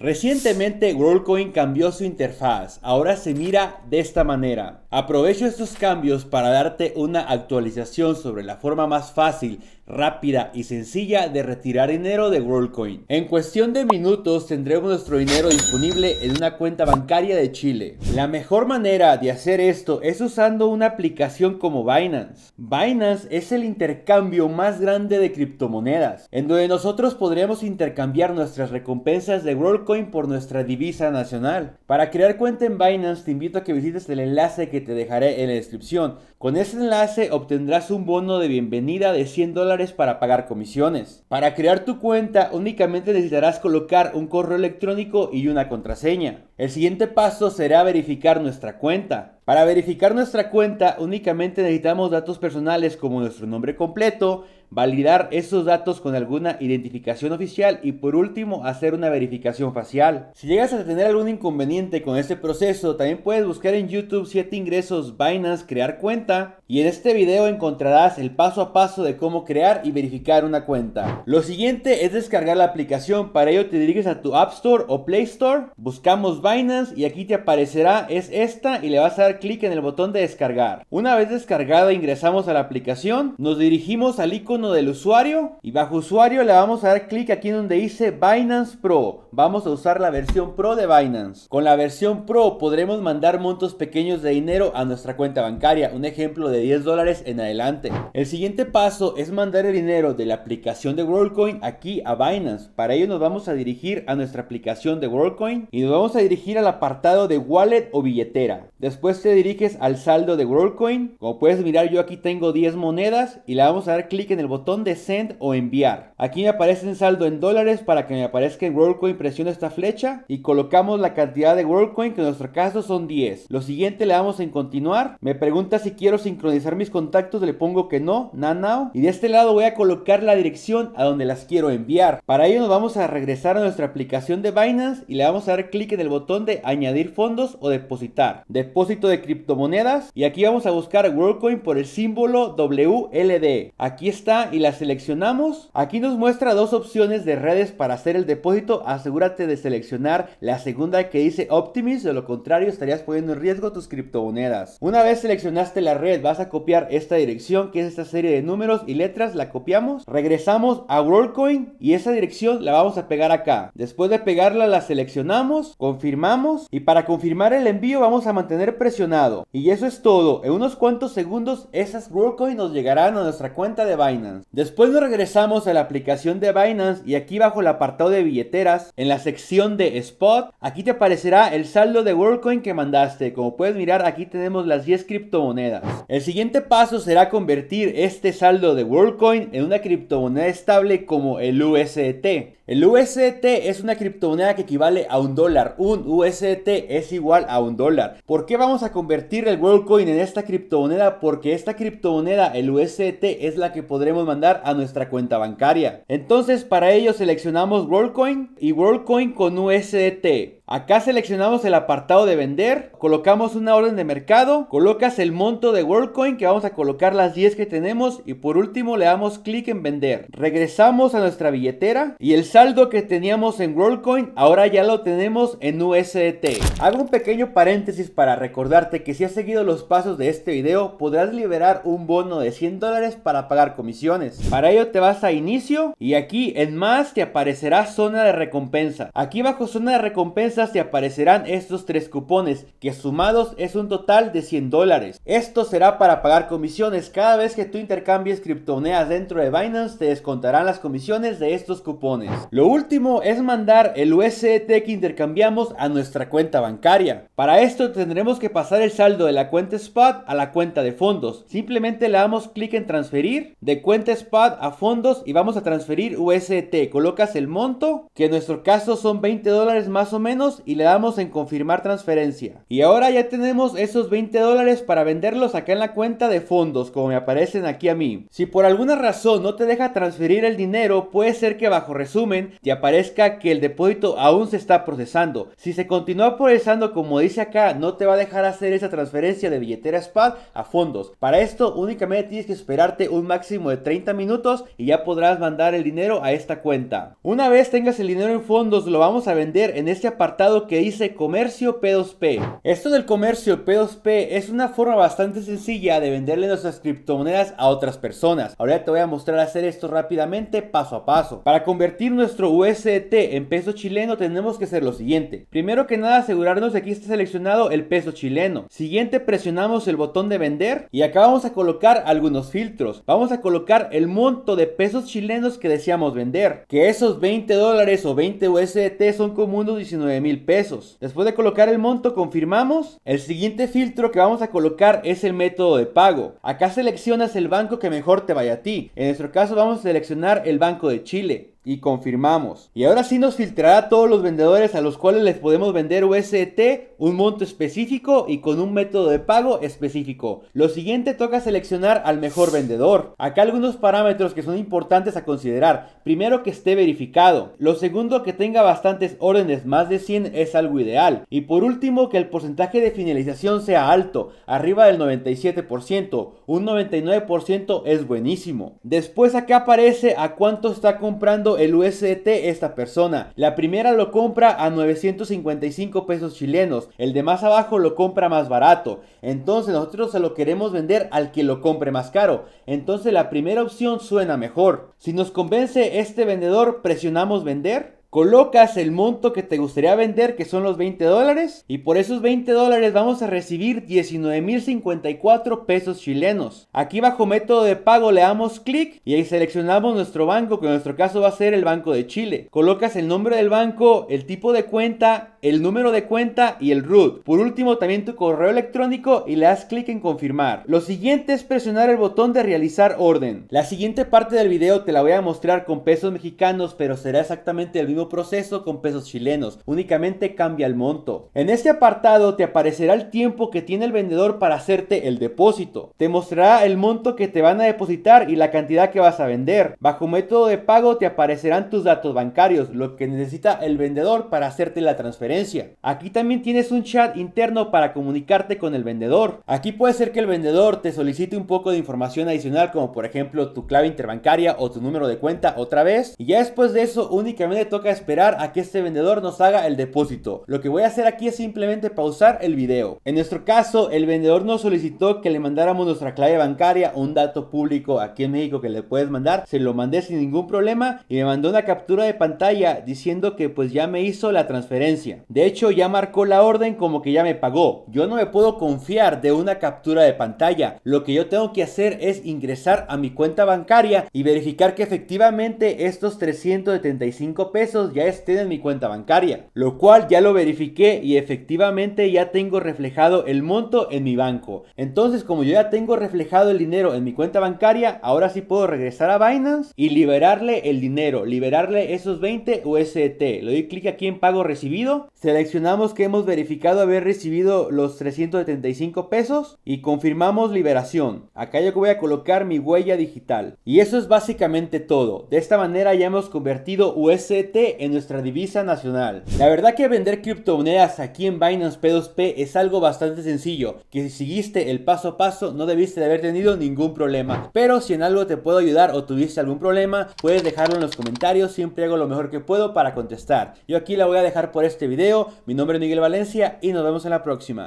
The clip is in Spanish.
Recientemente WorldCoin cambió su interfaz, ahora se mira de esta manera. Aprovecho estos cambios para darte una actualización sobre la forma más fácil rápida y sencilla de retirar dinero de WorldCoin. En cuestión de minutos tendremos nuestro dinero disponible en una cuenta bancaria de Chile. La mejor manera de hacer esto es usando una aplicación como Binance. Binance es el intercambio más grande de criptomonedas, en donde nosotros podremos intercambiar nuestras recompensas de WorldCoin por nuestra divisa nacional. Para crear cuenta en Binance te invito a que visites el enlace que te dejaré en la descripción. Con ese enlace obtendrás un bono de bienvenida de 100 dólares para pagar comisiones. Para crear tu cuenta únicamente necesitarás colocar un correo electrónico y una contraseña. El siguiente paso será verificar nuestra cuenta. Para verificar nuestra cuenta únicamente necesitamos datos personales como nuestro nombre completo, validar esos datos con alguna identificación oficial y por último hacer una verificación facial. Si llegas a tener algún inconveniente con este proceso, también puedes buscar en YouTube 7 ingresos Binance crear cuenta y en este video encontrarás el paso a paso de cómo crear y verificar una cuenta. Lo siguiente es descargar la aplicación, para ello te diriges a tu App Store o Play Store, buscamos Binance y aquí te aparecerá es esta y le vas a dar clic en el botón de descargar. Una vez descargada ingresamos a la aplicación, nos dirigimos al icono del usuario y bajo usuario le vamos a dar clic aquí donde dice Binance Pro. Vamos a usar la versión Pro de Binance. Con la versión Pro podremos mandar montos pequeños de dinero a nuestra cuenta bancaria, un ejemplo de 10 dólares en adelante. El siguiente paso es mandar el dinero de la aplicación de WorldCoin aquí a Binance. Para ello nos vamos a dirigir a nuestra aplicación de WorldCoin y nos vamos a dirigir al apartado de wallet o billetera. Después te diriges al saldo de WorldCoin. Como puedes mirar yo aquí tengo 10 monedas y le vamos a dar clic en el botón de send o enviar. Aquí me aparece el saldo en dólares para que me aparezca en WorldCoin. Presiono esta flecha y colocamos la cantidad de WorldCoin que en nuestro caso son 10. Lo siguiente le damos en continuar. Me pregunta si quiero sincronizar mis contactos. Le pongo que no, na Y de este lado voy a colocar la dirección a donde las quiero enviar. Para ello nos vamos a regresar a nuestra aplicación de Binance y le vamos a dar clic en el botón de añadir fondos o depositar. Depósito de criptomonedas y aquí vamos a buscar WorldCoin por el símbolo WLD. Aquí está y la seleccionamos. Aquí nos muestra dos opciones de redes para hacer el depósito. Asegúrate de seleccionar la segunda que dice Optimis, de lo contrario estarías poniendo en riesgo tus criptomonedas. Una vez seleccionaste la red, vas a copiar esta dirección que es esta serie de números y letras, la copiamos, regresamos a WorldCoin y esa dirección la vamos a pegar acá. Después de pegarla la seleccionamos, confirmamos y para confirmar el envío vamos a mantener presionado. Y eso es todo, en unos cuantos segundos esas WorldCoin nos llegarán a nuestra cuenta de Binance. Después nos regresamos a la aplicación de Binance y aquí bajo el apartado de billeteras, en la sección de Spot, aquí te aparecerá el saldo de WorldCoin que mandaste. Como puedes mirar aquí tenemos las 10 criptomonedas. El siguiente paso será convertir este saldo de WorldCoin en una criptomoneda estable como el USDT. El USDT es una criptomoneda que equivale a un dólar, un USDT es igual a un dólar. ¿Por qué vamos a convertir el WorldCoin en esta criptomoneda? Porque esta criptomoneda, el UST, es la que podremos mandar a nuestra cuenta bancaria. Entonces para ello seleccionamos WorldCoin y WorldCoin con USDT. Acá seleccionamos el apartado de vender, colocamos una orden de mercado, colocas el monto de WorldCoin que vamos a colocar las 10 que tenemos y por último le damos clic en vender. Regresamos a nuestra billetera y el saldo que teníamos en WorldCoin ahora ya lo tenemos en USDT. Hago un pequeño paréntesis para recordarte que si has seguido los pasos de este video podrás liberar un bono de 100 dólares para pagar comisiones. Para ello te vas a inicio y aquí en más te aparecerá zona de recompensa. Aquí bajo zona de recompensa te aparecerán estos tres cupones, que sumados es un total de 100 dólares. Esto será para pagar comisiones. Cada vez que tú intercambies criptomonedas dentro de Binance, te descontarán las comisiones de estos cupones. Lo último es mandar el USDT que intercambiamos a nuestra cuenta bancaria. Para esto tendremos que pasar el saldo de la cuenta SPAD a la cuenta de fondos. Simplemente le damos clic en transferir de cuenta SPAD a fondos y vamos a transferir USDT. Colocas el monto, que en nuestro caso son 20 dólares más o menos y le damos en confirmar transferencia. Y ahora ya tenemos esos 20 dólares para venderlos acá en la cuenta de fondos como me aparecen aquí a mí. Si por alguna razón no te deja transferir el dinero, puede ser que bajo resumen te aparezca que el depósito aún se está procesando. Si se continúa procesando como dice acá, no te va a dejar hacer esa transferencia de billetera SPAD a fondos. Para esto únicamente tienes que esperarte un máximo de 30 minutos y ya podrás mandar el dinero a esta cuenta. Una vez tengas el dinero en fondos, lo vamos a vender en este apartado que dice comercio P2P. Esto del comercio P2P es una forma bastante sencilla de venderle nuestras criptomonedas a otras personas. Ahora te voy a mostrar hacer esto rápidamente paso a paso. Para convertir nuestro USDT en peso chileno tenemos que hacer lo siguiente. Primero que nada asegurarnos de que esté seleccionado el peso chileno. Siguiente presionamos el botón de vender y acá vamos a colocar algunos filtros. Vamos a colocar el monto de pesos chilenos que deseamos vender. Que esos 20 dólares o 20 USDT son como unos 19 mil pesos. Después de colocar el monto confirmamos. El siguiente filtro que vamos a colocar es el método de pago. Acá seleccionas el banco que mejor te vaya a ti. En nuestro caso vamos a seleccionar el Banco de Chile y confirmamos. Y ahora sí nos filtrará todos los vendedores a los cuales les podemos vender UST un monto específico y con un método de pago específico. Lo siguiente toca seleccionar al mejor vendedor. Acá algunos parámetros que son importantes a considerar. Primero que esté verificado. Lo segundo que tenga bastantes órdenes, más de 100 es algo ideal. Y por último que el porcentaje de finalización sea alto, arriba del 97%. Un 99% es buenísimo. Después acá aparece a cuánto está comprando el USDT esta persona. La primera lo compra a 955 pesos chilenos, el de más abajo lo compra más barato. Entonces nosotros se lo queremos vender al que lo compre más caro. Entonces la primera opción suena mejor. Si nos convence este vendedor, presionamos vender colocas el monto que te gustaría vender, que son los 20 dólares, y por esos 20 dólares vamos a recibir 19.054 pesos chilenos. Aquí bajo método de pago le damos clic y ahí seleccionamos nuestro banco, que en nuestro caso va a ser el Banco de Chile. Colocas el nombre del banco, el tipo de cuenta, el número de cuenta y el root. Por último, también tu correo electrónico y le das clic en confirmar. Lo siguiente es presionar el botón de realizar orden. La siguiente parte del video te la voy a mostrar con pesos mexicanos, pero será exactamente el mismo proceso con pesos chilenos, únicamente cambia el monto. En este apartado te aparecerá el tiempo que tiene el vendedor para hacerte el depósito. Te mostrará el monto que te van a depositar y la cantidad que vas a vender. Bajo método de pago te aparecerán tus datos bancarios, lo que necesita el vendedor para hacerte la transferencia. Aquí también tienes un chat interno para comunicarte con el vendedor. Aquí puede ser que el vendedor te solicite un poco de información adicional como por ejemplo tu clave interbancaria o tu número de cuenta otra vez. Y ya después de eso únicamente toca esperar a que este vendedor nos haga el depósito. Lo que voy a hacer aquí es simplemente pausar el video. En nuestro caso el vendedor nos solicitó que le mandáramos nuestra clave bancaria un dato público aquí en México que le puedes mandar. Se lo mandé sin ningún problema y me mandó una captura de pantalla diciendo que pues ya me hizo la transferencia. De hecho, ya marcó la orden como que ya me pagó. Yo no me puedo confiar de una captura de pantalla. Lo que yo tengo que hacer es ingresar a mi cuenta bancaria y verificar que efectivamente estos 375 pesos ya estén en mi cuenta bancaria. Lo cual ya lo verifiqué y efectivamente ya tengo reflejado el monto en mi banco. Entonces, como yo ya tengo reflejado el dinero en mi cuenta bancaria, ahora sí puedo regresar a Binance y liberarle el dinero, liberarle esos 20 UST. Le doy clic aquí en pago recibido seleccionamos que hemos verificado haber recibido los 375 pesos y confirmamos liberación. Acá yo voy a colocar mi huella digital. Y eso es básicamente todo. De esta manera ya hemos convertido UST en nuestra divisa nacional. La verdad que vender criptomonedas aquí en Binance P2P es algo bastante sencillo, que si seguiste el paso a paso no debiste de haber tenido ningún problema. Pero si en algo te puedo ayudar o tuviste algún problema, puedes dejarlo en los comentarios, siempre hago lo mejor que puedo para contestar. Yo aquí la voy a dejar por este video mi nombre es Miguel Valencia y nos vemos en la próxima.